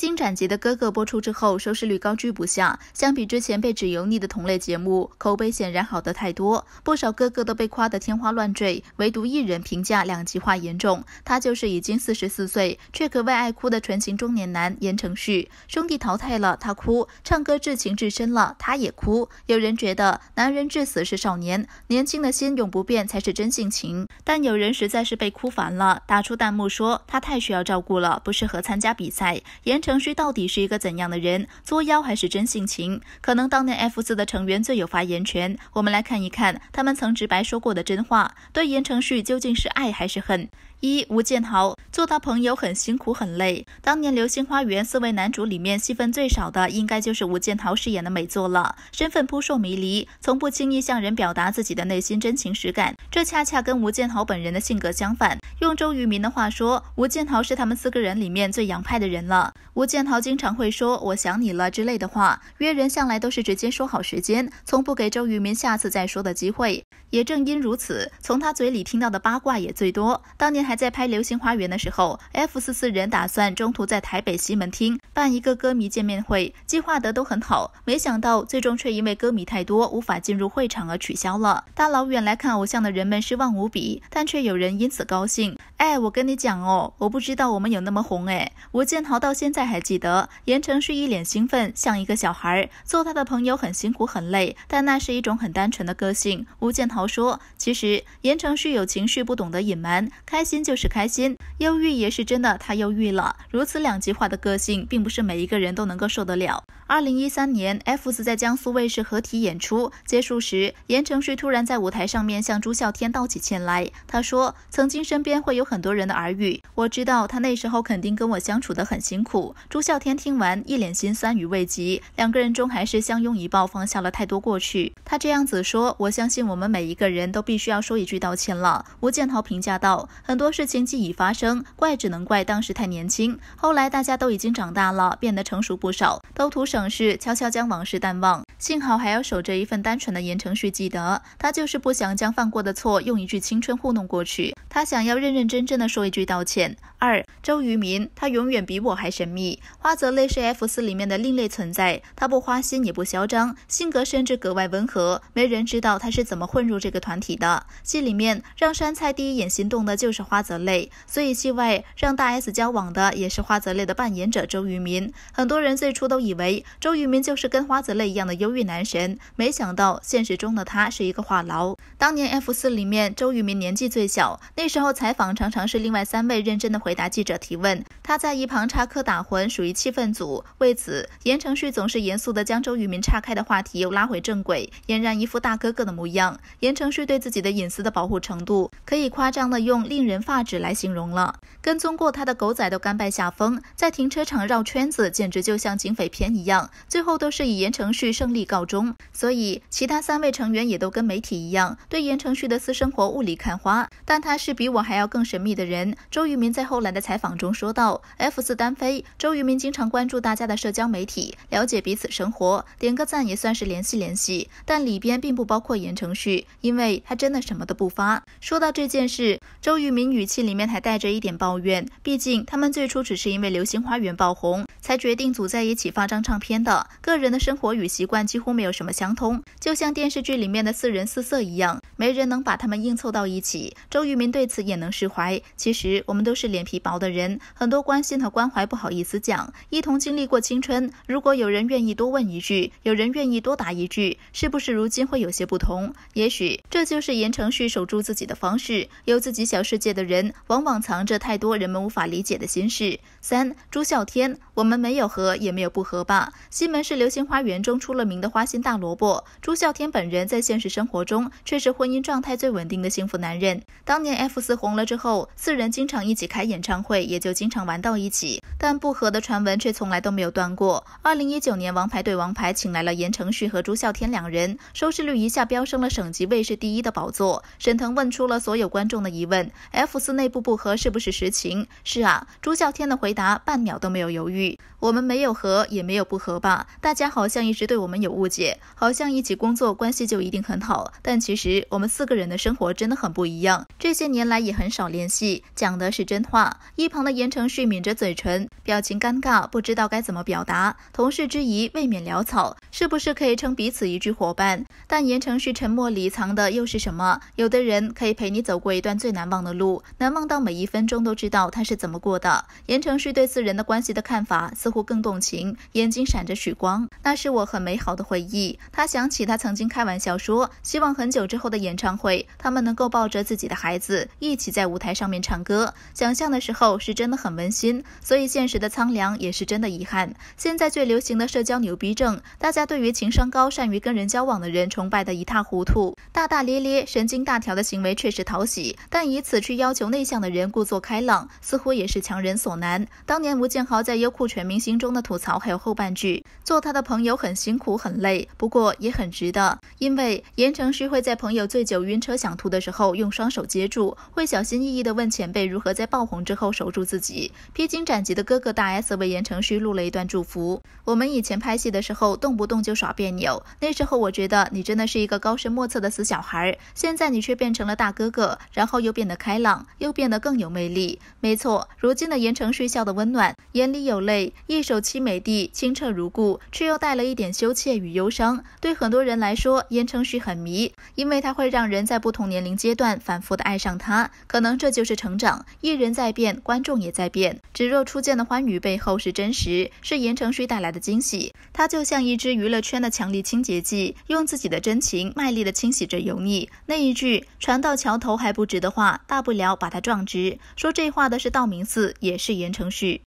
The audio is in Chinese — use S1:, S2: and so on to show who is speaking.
S1: 《披荆斩棘的哥哥》播出之后，收视率高居不下。相比之前被指油腻的同类节目，口碑显然好得太多。不少哥哥都被夸得天花乱坠，唯独一人评价两极化严重。他就是已经四十四岁却可外爱哭的纯情中年男言承旭。兄弟淘汰了，他哭；唱歌至情至深了，他也哭。有人觉得男人至死是少年，年轻的心永不变才是真性情。但有人实在是被哭烦了，打出弹幕说他太需要照顾了，不适合参加比赛。言承。程旭到底是一个怎样的人？作妖还是真性情？可能当年 F 四的成员最有发言权。我们来看一看他们曾直白说过的真话，对言承旭究竟是爱还是恨？一吴建豪做他朋友很辛苦很累。当年流星花园四位男主里面戏份最少的，应该就是吴建豪饰演的美作了。身份扑朔迷离，从不轻易向人表达自己的内心真情实感，这恰恰跟吴建豪本人的性格相反。用周渝民的话说，吴建豪是他们四个人里面最洋派的人了。吴建豪经常会说“我想你了”之类的话，约人向来都是直接说好时间，从不给周渝民下次再说的机会。也正因如此，从他嘴里听到的八卦也最多。当年还在拍《流星花园》的时候，F 四四人打算中途在台北西门厅办一个歌迷见面会，计划得都很好，没想到最终却因为歌迷太多无法进入会场而取消了。大老远来看偶像的人们失望无比，但却有人因此高兴。哎，我跟你讲哦，我不知道我们有那么红哎。吴建豪到现在还记得言承旭一脸兴奋，像一个小孩。做他的朋友很辛苦很累，但那是一种很单纯的个性。吴建豪说，其实言承旭有情绪不懂得隐瞒，开心就是开心，忧郁也是真的，他忧郁了。如此两极化的个性，并不是每一个人都能够受得了。二零一三年，F 四在江苏卫视合体演出结束时，言承旭突然在舞台上面向朱孝天道起歉来。他说，曾经身边会有。很多人的耳语，我知道他那时候肯定跟我相处的很辛苦。朱孝天听完，一脸心酸与慰藉，两个人终还是相拥一抱，放下了太多过去。他这样子说，我相信我们每一个人都必须要说一句道歉了。吴建豪评价道：，很多事情既已发生，怪只能怪当时太年轻。后来大家都已经长大了，变得成熟不少，都图省事，悄悄将往事淡忘。幸好还要守着一份单纯的言承旭，记得他就是不想将犯过的错用一句青春糊弄过去，他想要认认真真的说一句道歉。二周渝民，他永远比我还神秘。花泽类是 F 四里面的另类存在，他不花心也不嚣张，性格甚至格外温和，没人知道他是怎么混入这个团体的。戏里面让山菜第一眼心动的就是花泽类，所以戏外让大 S 交往的也是花泽类的扮演者周渝民。很多人最初都以为周渝民就是跟花泽类一样的优。玉男神，没想到现实中的他是一个话痨。当年 F 四里面，周渝民年纪最小，那时候采访常常是另外三位认真的回答记者提问，他在一旁插科打诨，属于气氛组。为此，言承旭总是严肃的将周渝民岔开的话题又拉回正轨，俨然一副大哥哥的模样。言承旭对自己的隐私的保护程度，可以夸张的用令人发指来形容了。跟踪过他的狗仔都甘拜下风，在停车场绕圈子，简直就像警匪片一样，最后都是以言承旭胜利告终。所以，其他三位成员也都跟媒体一样。对言承旭的私生活雾里看花，但他是比我还要更神秘的人。周渝民在后来的采访中说道：“F 四单飞，周渝民经常关注大家的社交媒体，了解彼此生活，点个赞也算是联系联系。但里边并不包括言承旭，因为他真的什么都不发。”说到这件事，周渝民语气里面还带着一点抱怨，毕竟他们最初只是因为《流星花园》爆红，才决定组在一起发张唱片的。个人的生活与习惯几乎没有什么相通，就像电视剧里面的四人四色一样。没人能把他们硬凑到一起，周渝民对此也能释怀。其实我们都是脸皮薄的人，很多关心和关怀不好意思讲。一同经历过青春，如果有人愿意多问一句，有人愿意多答一句，是不是如今会有些不同？也许这就是言承旭守住自己的方式。有自己小世界的人，往往藏着太多人们无法理解的心事。三，朱孝天。我们没有合，也没有不合吧。西门是《流星花园》中出了名的花心大萝卜，朱孝天本人在现实生活中却是婚姻状态最稳定的幸福男人。当年 F 四红了之后，四人经常一起开演唱会，也就经常玩到一起。但不和的传闻却从来都没有断过。二零一九年，王牌对王牌请来了言承旭和朱孝天两人，收视率一下飙升了省级卫视第一的宝座。沈腾问出了所有观众的疑问：F 四内部不和是不是实情？是啊，朱孝天的回答半秒都没有犹豫：我们没有和，也没有不和吧？大家好像一直对我们有误解，好像一起工作关系就一定很好，但其实我们四个人的生活真的很不一样，这些年来也很少联系，讲的是真话。一旁的言承旭抿着嘴唇。表情尴尬，不知道该怎么表达。同事之谊未免潦草，是不是可以称彼此一句伙伴？但言承旭沉默里藏的又是什么？有的人可以陪你走过一段最难忘的路，难忘到每一分钟都知道他是怎么过的。言承旭对四人的关系的看法似乎更动情，眼睛闪着许光，那是我很美好的回忆。他想起他曾经开玩笑说，希望很久之后的演唱会，他们能够抱着自己的孩子一起在舞台上面唱歌。想象的时候是真的很温馨，所以现。现实的苍凉也是真的遗憾。现在最流行的社交牛逼症，大家对于情商高、善于跟人交往的人崇拜的一塌糊涂。大大咧咧、神经大条的行为确实讨喜，但以此去要求内向的人故作开朗，似乎也是强人所难。当年吴建豪在优酷全明星中的吐槽，还有后半句：“做他的朋友很辛苦很累，不过也很值得。”因为言承旭会在朋友醉酒晕车想吐的时候用双手接住，会小心翼翼地问前辈如何在爆红之后守住自己，披荆斩棘的。哥哥大 S 为言承旭录了一段祝福。我们以前拍戏的时候，动不动就耍别扭。那时候我觉得你真的是一个高深莫测的死小孩。现在你却变成了大哥哥，然后又变得开朗，又变得更有魅力。没错，如今的言承旭笑得温暖，眼里有泪，一首《凄美地清澈如故，却又带了一点羞怯与忧伤。对很多人来说，言承旭很迷，因为他会让人在不同年龄阶段反复的爱上他。可能这就是成长，艺人在变，观众也在变。只若初见的欢愉背后是真实，是言承旭带来的惊喜。他就像一支娱乐圈的强力清洁剂，用自己的真情卖力的清洗着油腻。那一句传到桥头还不直的话，大不了把他撞直。说这话的是道明寺，也是言承旭。